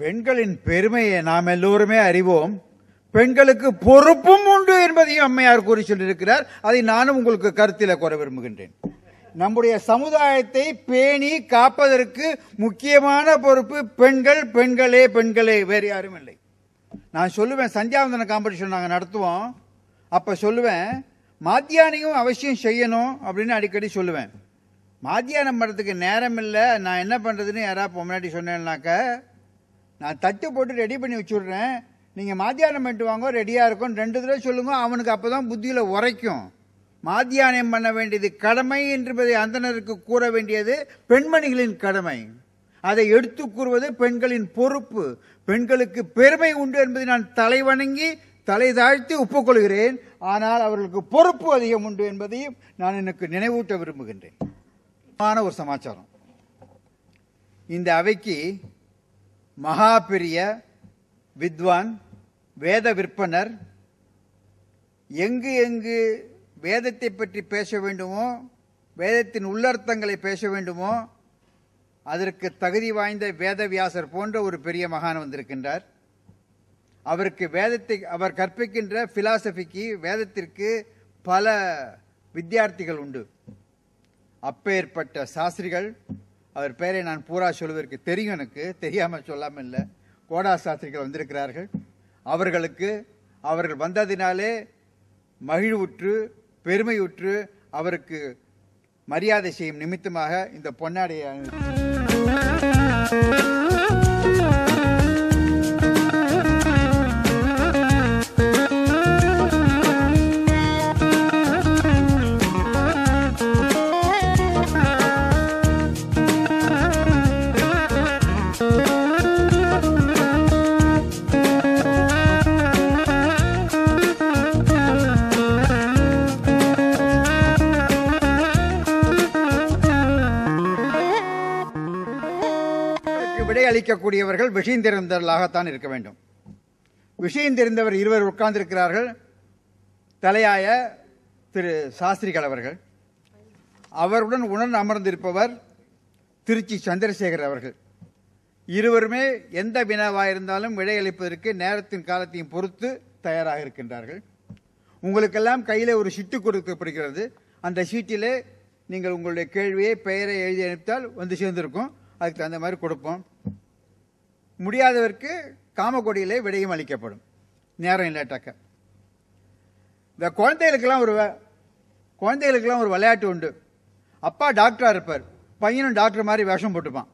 பெண்களின் பெருமையை நாம் எல்லோருமே அறிவோம் பெண்களுக்கு பொறுப்பும் உண்டு என்பதையும் அம்மையார் கூறி சொல்லியிருக்கிறார் அதை நானும் உங்களுக்கு கருத்தில் கூற விரும்புகின்றேன் நம்முடைய சமுதாயத்தை பேணி காப்பதற்கு முக்கியமான பொறுப்பு பெண்கள் பெண்களே பெண்களே வேறு யாரும் இல்லை நான் சொல்லுவேன் சந்தியாவந்தன காம்படிஷன் நாங்கள் நடத்துவோம் அப்போ சொல்லுவேன் மாத்தியானையும் அவசியம் செய்யணும் அப்படின்னு அடிக்கடி சொல்லுவேன் மாத்தியானம் பண்ணுறதுக்கு நேரம் இல்லை நான் என்ன பண்ணுறதுன்னு யாராவது முன்னாடி சொன்னேன்னாக்க நான் தட்டு போட்டு ரெடி பண்ணி வச்சுடுறேன் நீங்கள் மாத்தியானம் பண்ணிட்டு வாங்க ரெடியாக இருக்கும் ரெண்டு தடவை சொல்லுங்கள் அவனுக்கு அப்போ தான் புத்தியில் உரைக்கும் மாத்தியானம் பண்ண வேண்டியது கடமை என்பதை அந்தனருக்கு கூற வேண்டியது பெண்மணிகளின் கடமை அதை எடுத்து கூறுவது பெண்களின் பொறுப்பு பெண்களுக்கு பெருமை உண்டு என்பதை நான் தலை வணங்கி தலை தாழ்த்தி ஒப்புக்கொள்கிறேன் ஆனால் அவர்களுக்கு பொறுப்பு அதிகம் உண்டு என்பதையும் நான் எனக்கு நினைவூட்ட விரும்புகின்றேன் ஒரு சமாச்சாரம் இந்த அவைக்கு மகாபிரிய வித்வான் வேத விற்பனர் எங்கு எங்கு வேதத்தை பற்றி பேச வேண்டுமோ வேதத்தின் உள்ளர்த்தங்களை பேச வேண்டுமோ அதற்கு தகுதி வாய்ந்த வேதவியாசர் போன்ற ஒரு பெரிய மகான் வந்திருக்கின்றார் அவருக்கு வேதத்தை அவர் கற்பிக்கின்ற பிலாசபிக்கு வேதத்திற்கு பல வித்தியார்த்திகள் உண்டு அப்பேற்பட்ட சாஸ்திரிகள் அவர் பெயரை நான் பூரா சொல்வதற்கு தெரியும் எனக்கு தெரியாமல் சொல்லாமல் இல்லை கோடா சாஸ்திரிகள் வந்திருக்கிறார்கள் அவர்களுக்கு அவர்கள் வந்ததினாலே மகிழ்வுற்று பெருமையுற்று அவருக்கு மரியாதை செய்யும் நிமித்தமாக இந்த பொன்னாடையை அளிக்கக்கூடியவர்கள் விஷயம் தெரிந்தவர்களாகத்தான் இருக்க வேண்டும் விஷயம் தெரிந்தவர் இருவர் உட்கார்ந்திருக்கிறார்கள் தலையாய திரு சாஸ்திரிகள் அவர்கள் அவருடன் உடன் அமர்ந்திருப்பவர் திருச்சி சந்திரசேகர் அவர்கள் இருவருமே எந்த வினாவாக இருந்தாலும் விடையளிப்பதற்கு நேரத்தின் காலத்தையும் பொறுத்து தயாராக இருக்கின்றார்கள் உங்களுக்கெல்லாம் கையில் ஒரு சிட்டு கொடுக்கப்படுகிறது அந்த சீட்டிலே நீங்கள் உங்களுடைய கேள்வியை பெயரை எழுதி அனுப்பித்தால் வந்து சேர்ந்திருக்கும் அதுக்கு தகுந்த மாதிரி கொடுப்போம் முடியாதவருக்கு காமக்கொடியிலே விடையும் அளிக்கப்படும் நேரம் இல்லாட்டாக்க இந்த குழந்தைகளுக்கெல்லாம் ஒரு குழந்தைகளுக்கெல்லாம் ஒரு விளையாட்டு உண்டு அப்பா டாக்டராக இருப்பார் பையனும் டாக்டர் மாதிரி விஷம் போட்டுப்பான்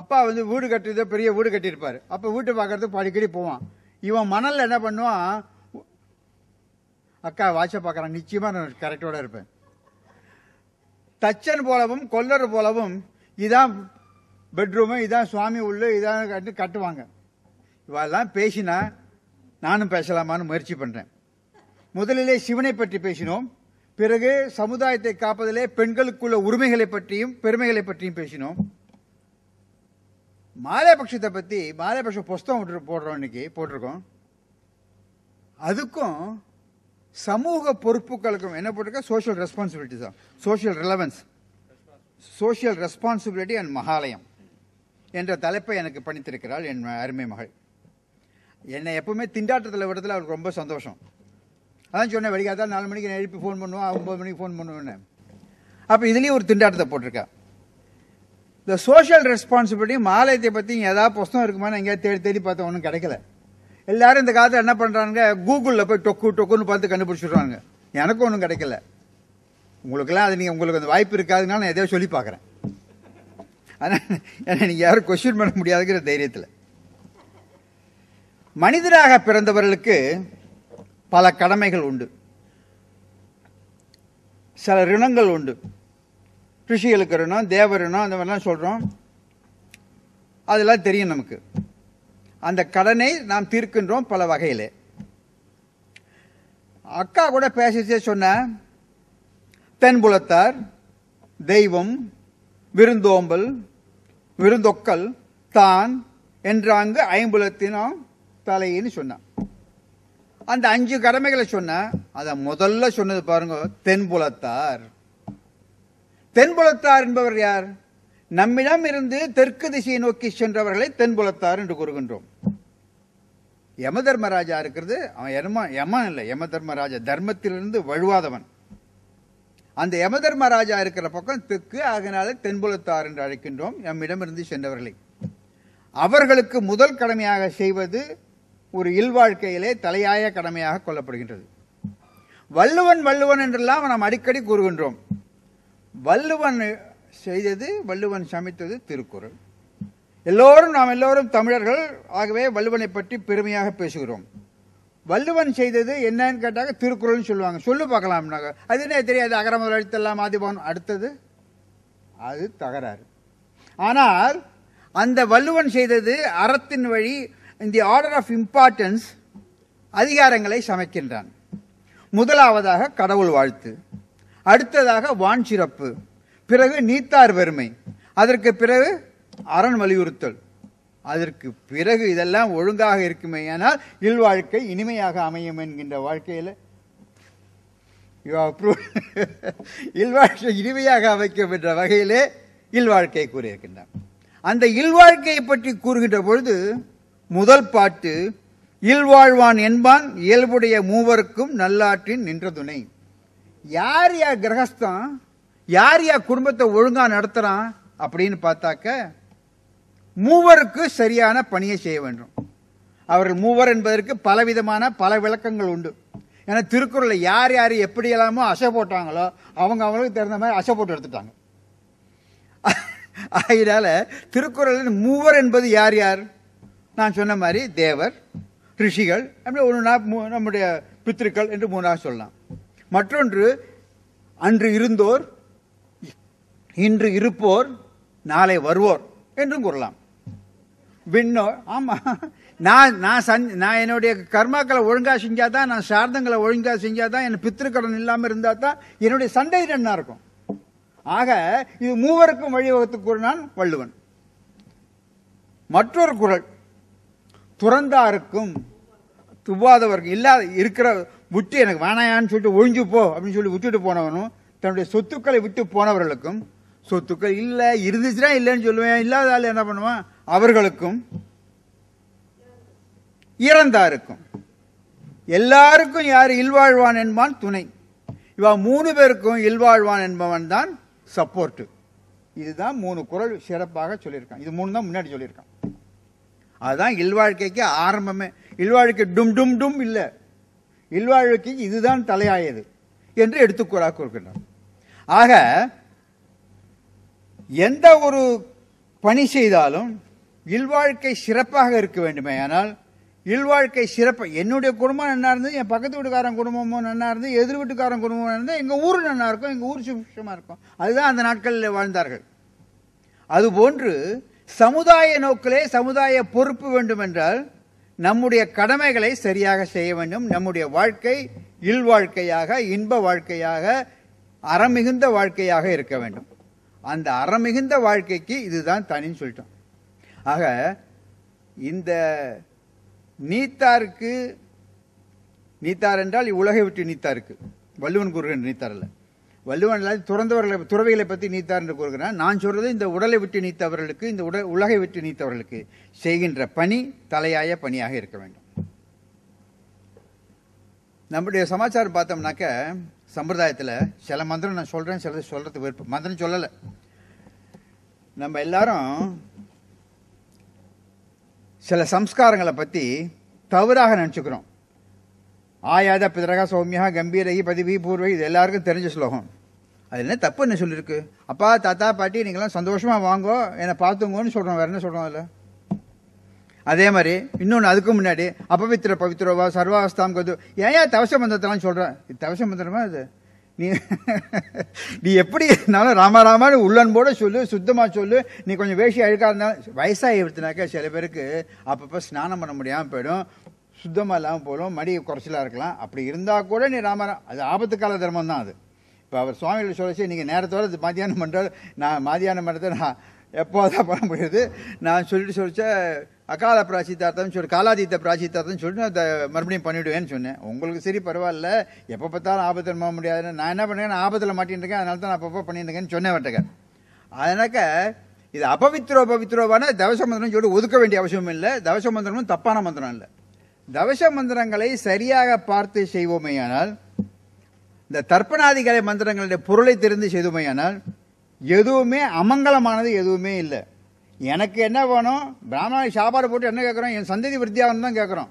அப்பா வந்து வீடு கட்டுறதோ பெரிய வீடு கட்டியிருப்பார் அப்போ வீட்டு பார்க்கறதுக்கு அடிக்கடி போவான் இவன் மணலில் என்ன பண்ணுவான் அக்கா வாட்சை பார்க்குறான் நிச்சயமாக நான் கரெக்டோடு இருப்பேன் தச்சன் போலவும் கொல்லர் போலவும் இதான் பெட்ரூமு இதான் சுவாமி உள்ளே இதான் கட்டு கட்டுவாங்க இவெல்லாம் பேசினா நானும் பேசலாமான்னு முயற்சி பண்ணுறேன் முதலிலே சிவனை பற்றி பேசினோம் பிறகு சமுதாயத்தை காப்பதிலே பெண்களுக்குள்ள உரிமைகளை பற்றியும் பெருமைகளை பற்றியும் பேசினோம் மாலைபட்சத்தை பற்றி மாலைபட்ச புஸ்தகம் போடுறோம் இன்னைக்கு போட்டிருக்கோம் அதுக்கும் சமூக பொறுப்புகளுக்கும் என்ன போட்டிருக்க சோஷியல் ரெஸ்பான்சிபிலிட்டி தான் social relevance social responsibility and மகாலயம் என்ற தலைப்பை எனக்கு பணித்திருக்கிறாள் என் அருமை மகள் என்னை எப்பவுமே திண்டாட்டத்தில் விடுறதுல அவருக்கு ரொம்ப சந்தோஷம் அதான் சொன்னேன் தான் நாலு மணிக்கு நான் எழுப்பி ஃபோன் பண்ணுவேன் ஒம்பது மணிக்கு ஃபோன் பண்ணுவேன்னு அப்போ இதுலேயும் ஒரு திண்டாட்டத்தை போட்டிருக்கேன் இந்த சோஷியல் ரெஸ்பான்சிபிலிட்டி மாலயத்தை பற்றி ஏதாவது புஸ்தம் இருக்குமான்னு எங்கேயாவது தேடி தேடி பார்த்தா ஒன்றும் கிடைக்கல எல்லாரும் இந்த காலத்தில் என்ன பண்ணுறாங்க கூகுளில் போய் டொக்கு டொக்குன்னு பார்த்து கண்டுபிடிச்சிடுறாங்க எனக்கும் ஒன்றும் கிடைக்கல உங்களுக்கெல்லாம் அது நீங்கள் உங்களுக்கு அந்த வாய்ப்பு இருக்காதுனால நான் எதையோ சொல்லி பார்க்குறேன் ஆனால் யாரும் கொஸ்டின் பண்ண முடியாதுங்கிற தைரியத்தில் மனிதராக பிறந்தவர்களுக்கு பல கடமைகள் உண்டு சில ரிணங்கள் உண்டு ரிஷிகளுக்கு ரிணம் தேவ ரிணம் அந்த மாதிரிலாம் சொல்கிறோம் அதெல்லாம் தெரியும் நமக்கு அந்த கடனை நாம் தீர்க்கின்றோம் பல வகையில் அக்கா கூட பேசிச்சே சொன்ன தென்புலத்தார் தெய்வம் விருந்தோம்பல் விருந்தொக்கல் தான் என்றாங்க ஐம்புலத்தினம் தலையின்னு சொன்னான் அந்த அஞ்சு கடமைகளை சொன்ன அதை முதல்ல சொன்னது பாருங்க தென்புலத்தார் தென்புலத்தார் என்பவர் யார் நம்மிடம் இருந்து தெற்கு திசையை நோக்கி சென்றவர்களை தென்புலத்தார் என்று கூறுகின்றோம் யம தர்மராஜா இருக்கிறது அவன் யமன் இல்லை யம தர்மராஜா தர்மத்திலிருந்து வழுவாதவன் அந்த யமதர்மராஜா இருக்கிற பக்கம் தெற்கு ஆகினால தென்புலத்தார் என்று அழைக்கின்றோம் நம்மிடமிருந்து சென்றவர்களை அவர்களுக்கு முதல் கடமையாக செய்வது ஒரு இல்வாழ்க்கையிலே தலையாய கடமையாக கொள்ளப்படுகின்றது வள்ளுவன் வள்ளுவன் என்றெல்லாம் நாம் அடிக்கடி கூறுகின்றோம் வள்ளுவன் செய்தது வள்ளுவன் சமைத்தது திருக்குறள் எல்லோரும் நாம் எல்லோரும் தமிழர்கள் ஆகவே வள்ளுவனை பற்றி பெருமையாக பேசுகிறோம் வள்ளுவன் செய்தது என்னன்னு கேட்டாங்க திருக்குறள்னு சொல்லுவாங்க சொல்லு பார்க்கலாம்னாங்க அது என்ன தெரியாது அகரமுதல் அழித்தெல்லாம் ஆதிபவன் அடுத்தது அது தகராறு ஆனால் அந்த வள்ளுவன் செய்தது அறத்தின் வழி இந்த ஆர்டர் ஆஃப் இம்பார்ட்டன்ஸ் அதிகாரங்களை சமைக்கின்றான் முதலாவதாக கடவுள் வாழ்த்து அடுத்ததாக வான் சிறப்பு பிறகு நீத்தார் வறுமை அதற்கு பிறகு அரண் வலியுறுத்தல் அதற்கு பிறகு இதெல்லாம் ஒழுங்காக இருக்குமே ஆனால் இல்வாழ்க்கை இனிமையாக அமையும் என்கின்ற வாழ்க்கையில் இல்வாழ்க்கை இனிமையாக அமைக்கும் என்ற வகையிலே இல்வாழ்க்கை கூறியிருக்கின்றான் அந்த இல்வாழ்க்கையை பற்றி கூறுகின்ற பொழுது முதல் பாட்டு இல்வாழ்வான் என்பான் இயல்புடைய மூவருக்கும் நல்லாற்றின் நின்ற துணை யார் யார் கிரகஸ்தான் யார் யார் குடும்பத்தை ஒழுங்காக நடத்துகிறான் அப்படின்னு பார்த்தாக்க மூவருக்கு சரியான பணியை செய்ய வேண்டும் அவர்கள் மூவர் என்பதற்கு பலவிதமான பல விளக்கங்கள் உண்டு ஏன்னா திருக்குறளில் யார் யார் எப்படி எல்லாமோ அசை போட்டாங்களோ அவங்க அவங்களுக்கு தெரிந்த மாதிரி அசை போட்டு எடுத்துட்டாங்க அதனால திருக்குறளின் மூவர் என்பது யார் யார் நான் சொன்ன மாதிரி தேவர் ரிஷிகள் அப்படி ஒன்றுனா நம்முடைய பித்திருக்கள் என்று மூணாக சொல்லலாம் மற்றொன்று அன்று இருந்தோர் இன்று இருப்போர் நாளை வருவோர் என்றும் கூறலாம் விண்ணோ ஆமாம் நான் நான் சஞ் நான் என்னுடைய கர்மாக்களை ஒழுங்காக செஞ்சால் தான் நான் சார்தங்களை ஒழுங்காக செஞ்சால் தான் என் பித்திருக்கடன் இல்லாமல் இருந்தால் தான் என்னுடைய சண்டை என்ன இருக்கும் ஆக இது மூவருக்கும் வழிவகுத்து கூறினான் வள்ளுவன் மற்றொரு குரல் துறந்தாருக்கும் துவாதவர்கள் இல்லாத இருக்கிற விட்டு எனக்கு வேணாயான்னு சொல்லிட்டு ஒழிஞ்சு போ அப்படின்னு சொல்லி விட்டுட்டு போனவனும் தன்னுடைய சொத்துக்களை விட்டு போனவர்களுக்கும் சொத்துக்கள் இல்லை இருந்துச்சுன்னா இல்லைன்னு சொல்லுவேன் இல்லாதால என்ன பண்ணுவான் அவர்களுக்கும் இறந்தாருக்கும் எல்லாருக்கும் யார் இல்வாழ்வான் என்பான் துணை இவா மூணு பேருக்கும் இல்வாழ்வான் என்பவன் தான் சப்போர்ட்டு இதுதான் மூணு குரல் சிறப்பாக சொல்லியிருக்கான் இது மூணு தான் முன்னாடி சொல்லியிருக்கான் அதுதான் இல்வாழ்க்கைக்கு ஆரம்பமே இல்வாழ்க்கை டும் டும் டும் இல்லை இல்வாழ்க்கை இதுதான் தலையாயது என்று எடுத்துக்கூறாக கொடுக்கின்றான் ஆக எந்த ஒரு பணி செய்தாலும் இல்வாழ்க்கை சிறப்பாக இருக்க வேண்டுமே ஆனால் இல்வாழ்க்கை சிறப்பு என்னுடைய குடும்பம் நல்லா இருந்தது என் பக்கத்து வீட்டுக்காரன் குடும்பமும் நல்லா இருந்தது எதிர் வீட்டுக்காரன் குடும்பமும் இருந்தது எங்கள் ஊர் நல்லா இருக்கும் எங்கள் ஊர் சுபிஷமாக இருக்கும் அதுதான் அந்த நாட்களில் வாழ்ந்தார்கள் அதுபோன்று சமுதாய நோக்கிலே சமுதாய பொறுப்பு வேண்டும் என்றால் நம்முடைய கடமைகளை சரியாக செய்ய வேண்டும் நம்முடைய வாழ்க்கை இல்வாழ்க்கையாக இன்ப வாழ்க்கையாக அறமிகுந்த வாழ்க்கையாக இருக்க வேண்டும் அந்த அறமிகுந்த வாழ்க்கைக்கு இதுதான் தனின்னு சொல்லிட்டோம் ஆக இந்த நீத்தாருக்கு நீத்தார் என்றால் இவ்வுலகை விட்டு நீத்தாருக்கு வள்ளுவன் கூறுகின்ற நீத்தார் அல்ல வள்ளுவன் இல்லாத துறந்தவர்களை துறவைகளை பற்றி நீத்தார் என்று கூறுகிறேன் நான் சொல்றது இந்த உடலை விட்டு நீத்தவர்களுக்கு இந்த உடல் உலகை விட்டு நீத்தவர்களுக்கு செய்கின்ற பணி தலையாய பணியாக இருக்க வேண்டும் நம்முடைய சமாச்சாரம் பார்த்தோம்னாக்க சம்பிரதாயத்தில் சில மந்திரம் நான் சொல்கிறேன் சிலது சொல்கிறது விருப்பம் மந்திரம் சொல்லலை நம்ம எல்லாரும் சில சம்ஸ்காரங்களை பற்றி தவறாக நினச்சிக்கிறோம் ஆயாத பிதரக சௌமியா கம்பீரகி பதிவி பூர்வை இது எல்லாருக்கும் தெரிஞ்ச ஸ்லோகம் அது என்ன தப்பு என்ன சொல்லியிருக்கு அப்பா தாத்தா பாட்டி நீங்களாம் சந்தோஷமாக வாங்கோ என்னை பார்த்துங்கோன்னு சொல்கிறோம் வேறு என்ன சொல்கிறோம் அதில் அதே மாதிரி இன்னொன்று அதுக்கு முன்னாடி அபவித்திர பவித்ரோவா சர்வாவஸ்தாம் கது ஏன் ஏன் தவச மந்திரத்தெல்லாம் சொல்கிறேன் இது தவச மந்திரமா இது நீ நீ எப்படி இருந்தாலும் உள்ளன் போட சொல்லு சுத்தமாக சொல்லு நீ கொஞ்சம் வேஷி அழுக்காக இருந்தாலும் வயசாக இருந்தாக்க சில பேருக்கு அப்பப்போ ஸ்நானம் பண்ண முடியாமல் போயிடும் சுத்தமாக இல்லாமல் போயிடும் மடி குறைச்சலாக இருக்கலாம் அப்படி இருந்தால் கூட நீ ராமராம் அது ஆபத்து கால தர்மம் தான் அது இப்போ அவர் சுவாமிகள் சொல்லச்சு நீங்கள் நேரத்தோடு இது மத்தியானம் பண்ணுற நான் மத்தியானம் பண்ணுறதை நான் எப்போதான் பண்ண முடியுது நான் சொல்லிட்டு சொல்லிச்சா அகால பிராச்சித்தார்த்தம்னு சொல்லி காலாதித்த பிராச்சித்தார்த்தம்னு சொல்லி நான் மறுபடியும் பண்ணிவிடுவேன்னு சொன்னேன் உங்களுக்கு சரி பரவாயில்ல எப்போ பார்த்தாலும் ஆபத்தில் போக முடியாதுன்னு நான் என்ன பண்ணுறேன் ஆபத்தில் இருக்கேன் அதனால தான் நான் அப்பப்போ பண்ணிட்டுருக்கேன்னு சொன்னேன் வட்டகர் அதனாக்க இது அபவித்ரோ பவித்ரோவான தவச மந்திரம் சொல்லி ஒதுக்க வேண்டிய அவசியமும் இல்லை தவச மந்திரமும் தப்பான மந்திரம் இல்லை தவச மந்திரங்களை சரியாக பார்த்து செய்வோமேயானால் இந்த தர்ப்பணாதிகாரி மந்திரங்களுடைய பொருளை தெரிந்து செய்துமையானால் எதுவுமே அமங்கலமானது எதுவுமே இல்லை எனக்கு என்ன வேணும் பிராமணி சாப்பாடு போட்டு என்ன கேட்குறோம் என் சந்ததி விருத்தியாகணும் தான் கேட்குறோம்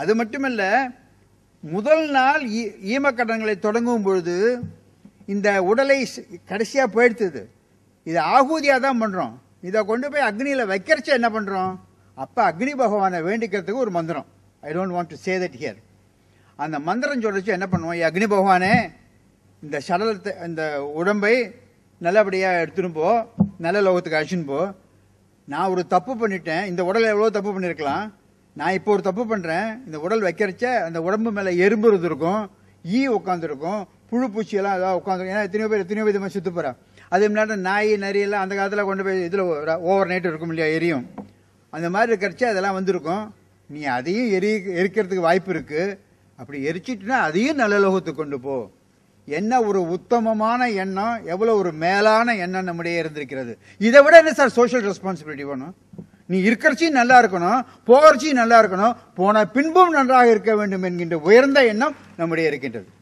அது இல்லை முதல் நாள் ஈமக்கடன்களை தொடங்கும் பொழுது இந்த உடலை கடைசியாக போயிடுத்துது இதை ஆகூதியாக தான் பண்ணுறோம் இதை கொண்டு போய் அக்னியில் வைக்கிறச்ச என்ன பண்ணுறோம் அப்போ அக்னி பகவானை வேண்டிக்கிறதுக்கு ஒரு மந்திரம் I don't want to say that here அந்த மந்திரம் சொல்லிச்சு என்ன பண்ணுவோம் அக்னி பகவானே இந்த சடலத்தை இந்த உடம்பை நல்லபடியாக எடுத்துன்னு போ நல்ல லோகத்துக்கு அழிச்சுன்னு போ நான் ஒரு தப்பு பண்ணிட்டேன் இந்த உடல் எவ்வளோ தப்பு பண்ணியிருக்கலாம் நான் இப்போ ஒரு தப்பு பண்ணுறேன் இந்த உடல் வைக்கிறச்ச அந்த உடம்பு மேலே எறும்பு இருந்திருக்கும் ஈ உட்காந்துருக்கும் புழு பூச்சியெல்லாம் ஏதாவது உட்காந்துருக்கும் ஏன்னா எத்தனையோ பேர் எத்தனையோ விதமாக சுற்று போகிறேன் அதே முன்னாடி நாய் நரியெல்லாம் அந்த காலத்தில் கொண்டு போய் இதில் ஓவர் நைட் இருக்கும் இல்லையா எரியும் அந்த மாதிரி இருக்கிறச்ச அதெல்லாம் வந்திருக்கும் நீ அதையும் எரி எரிக்கிறதுக்கு வாய்ப்பு இருக்குது அப்படி எரிச்சிட்டுனா அதையும் நல்ல லோகத்துக்கு கொண்டு போ என்ன ஒரு உத்தமமான எண்ணம் எவ்வளோ ஒரு மேலான எண்ணம் நம்முடைய இருந்திருக்கிறது இதை விட என்ன சார் சோஷியல் ரெஸ்பான்சிபிலிட்டி வேணும் நீ இருக்கிறச்சியும் நல்லா இருக்கணும் போகிறச்சியும் நல்லா இருக்கணும் போன பின்பும் நன்றாக இருக்க வேண்டும் என்கின்ற உயர்ந்த எண்ணம் நம்முடைய இருக்கின்றது